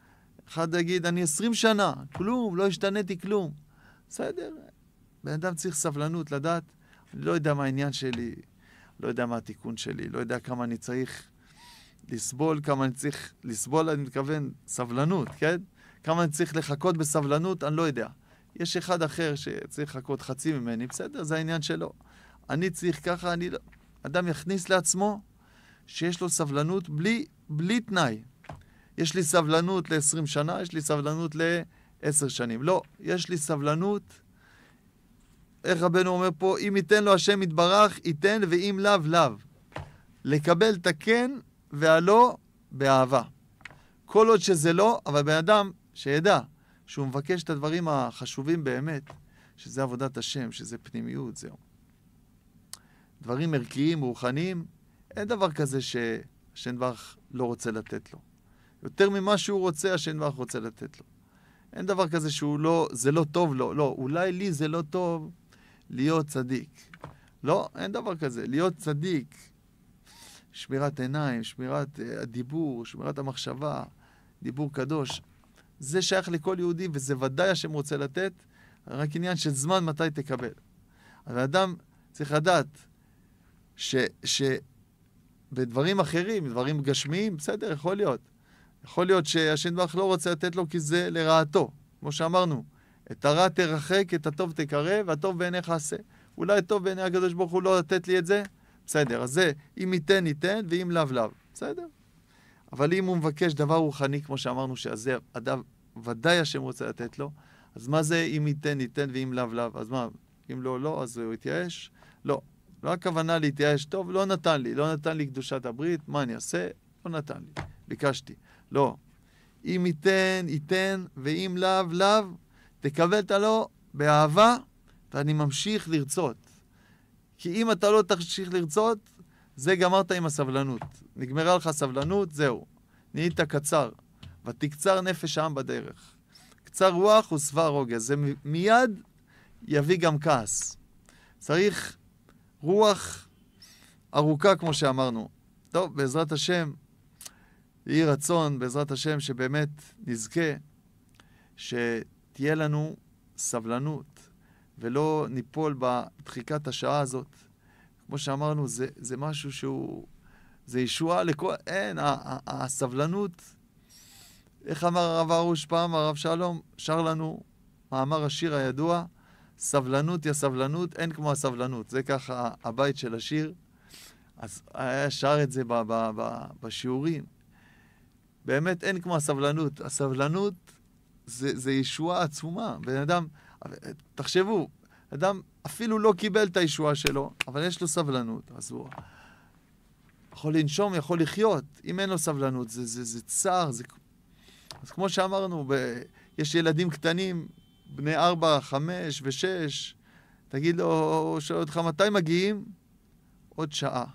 אחד יגיד, אני עשרים שנה, כלום, לא השתניתי כלום. בסדר, בן אדם צריך סבלנות, לדעת, אני לא יודע מה העניין שלי, לא יודע מה התיקון שלי, לא יודע כמה אני צריך לסבול, כמה אני צריך לסבול, אני מתכוון, סבלנות, כן? כמה אני צריך לחכות בסבלנות, אני לא יודע. יש אחד אחר שצריך לחכות חצי ממני, בסדר, זה העניין שלו. אני צריך ככה, אני לא... אדם יכניס לעצמו שיש לו סבלנות בלי, בלי תנאי. יש לי סבלנות ל-20 שנה, יש לי סבלנות ל-10 שנים. לא, יש לי סבלנות, איך רבנו אומר פה, אם ייתן לו השם יתברך, ייתן, ואם לאו, לאו. לקבל את הכן והלא באהבה. כל עוד שזה לא, אבל בן אדם שידע שהוא מבקש את הדברים החשובים באמת, שזה עבודת השם, שזה פנימיות, זהו. דברים ערכיים, רוחניים, אין דבר כזה שהשנבח לא רוצה לתת לו. יותר ממה שהוא רוצה, השנבח רוצה לתת לו. אין דבר כזה שהוא לא, זה לא טוב לו. לא, אולי לי זה לא טוב להיות צדיק. לא, אין דבר כזה. להיות צדיק, שמירת עיניים, שמירת אה, הדיבור, שמירת המחשבה, דיבור קדוש, זה שייך לכל יהודי, וזה ודאי השם רוצה לתת, רק עניין של זמן מתי תקבל. אז האדם צריך לדעת ש, ש... בדברים אחרים, דברים גשמיים, בסדר, יכול להיות. יכול להיות שהשנדבך לא רוצה לתת לו כי זה לרעתו, כמו שאמרנו. את הרע תרחק, את הטוב תקרב, והטוב בעיניך עשה. אולי טוב בעיני הקדוש ברוך הוא לא לתת לי את זה? בסדר, אז זה, אם ייתן, ייתן, ואם לאו, לאו. בסדר. אבל אם הוא מבקש דבר רוחני, כמו שאמרנו, שזה אדם, ודאי השם רוצה לתת לו, אז מה זה אם ייתן, ייתן, ואם לאו, לאו? אז מה, אם לא, לא, אז הוא יתייאש? לא. לא הכוונה להתייאש, טוב, לא נתן לי, לא נתן לי קדושת הברית, מה אני אעשה? לא נתן לי, ביקשתי. לא. אם ייתן, ייתן, ואם לאו, לאו, תקבל את הלא באהבה, ואני ממשיך לרצות. כי אם אתה לא תמשיך לרצות, זה גמרת עם הסבלנות. נגמרה לך הסבלנות, זהו. נהיית קצר. ותקצר נפש העם בדרך. קצר רוח ושבע רוגז. זה מיד יביא גם כעס. צריך רוח ארוכה, כמו שאמרנו. טוב, בעזרת השם, יהי רצון, בעזרת השם, שבאמת נזכה, שתהיה לנו סבלנות, ולא ניפול בדחיקת השעה הזאת. כמו שאמרנו, זה, זה משהו שהוא... זה ישועה לכל... אין, הסבלנות... איך אמר הרב ארוש פעם, הרב שלום? שר לנו מאמר השיר הידוע, סבלנות יא סבלנות, אין כמו הסבלנות. זה ככה הבית של השיר. אז היה שר את זה ב- ב- ב- בשיעורים. באמת אין כמו הסבלנות. הסבלנות זה, זה ישועה עצומה. בן אדם, תחשבו, אדם אפילו לא קיבל את הישועה שלו, אבל יש לו סבלנות, אז הוא יכול לנשום, יכול לחיות. אם אין לו סבלנות, זה, זה, זה צער, זה... אז כמו שאמרנו, ב... יש ילדים קטנים, בני ארבע, חמש ושש, תגיד לו, הוא שואל אותך מתי מגיעים? עוד שעה.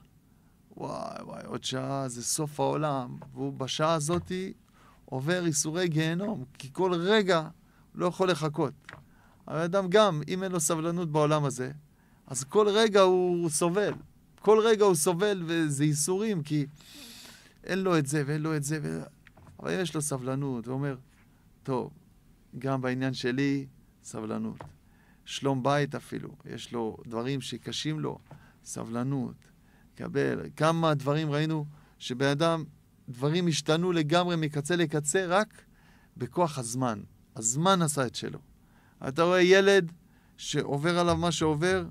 וואי וואי, עוד שעה, זה סוף העולם. והוא בשעה הזאתי עובר איסורי גיהנום, כי כל רגע לא יכול לחכות. הבן אדם גם, אם אין לו סבלנות בעולם הזה, אז כל רגע הוא סובל. כל רגע הוא סובל, וזה איסורים, כי אין לו את זה ואין לו את זה. ו... אבל יש לו סבלנות, הוא אומר, טוב, גם בעניין שלי, סבלנות. שלום בית אפילו, יש לו דברים שקשים לו, סבלנות, קבל. כמה דברים ראינו שבן אדם, דברים השתנו לגמרי מקצה לקצה רק בכוח הזמן. הזמן עשה את שלו. אתה רואה ילד שעובר עליו מה שעובר,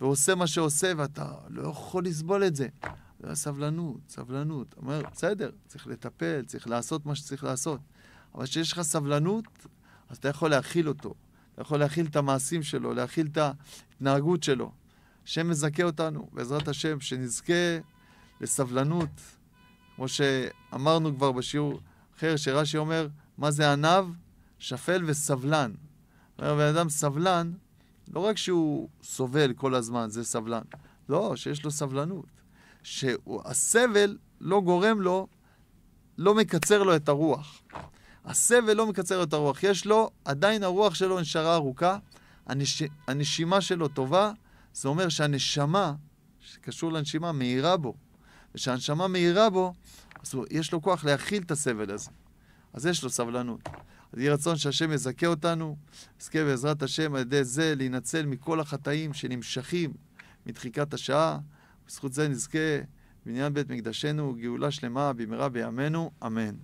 ועושה מה שעושה, ואתה לא יכול לסבול את זה. זה סבלנות, סבלנות. אומר, בסדר, צריך לטפל, צריך לעשות מה שצריך לעשות. אבל כשיש לך סבלנות, אז אתה יכול להכיל אותו, אתה יכול להכיל את המעשים שלו, להכיל את ההתנהגות שלו. השם מזכה אותנו, בעזרת השם, שנזכה לסבלנות, כמו שאמרנו כבר בשיעור אחר, שרש"י אומר, מה זה עניו? שפל וסבלן. בן אדם סבלן, לא רק שהוא סובל כל הזמן, זה סבלן. לא, שיש לו סבלנות. שהסבל לא גורם לו, לא מקצר לו את הרוח. הסבל לא מקצר את הרוח. יש לו, עדיין הרוח שלו נשארה ארוכה, הנש... הנשימה שלו טובה, זה אומר שהנשמה, שקשור לנשימה, מהירה בו. וכשהנשמה מהירה בו, אז הוא, יש לו כוח להכיל את הסבל הזה. אז יש לו סבלנות. אז יהי רצון שהשם יזכה אותנו, יזכה בעזרת השם על ידי זה להינצל מכל החטאים שנמשכים מדחיקת השעה. בזכות זה נזכה בניין בית מקדשנו, גאולה שלמה במהרה בימינו, אמן.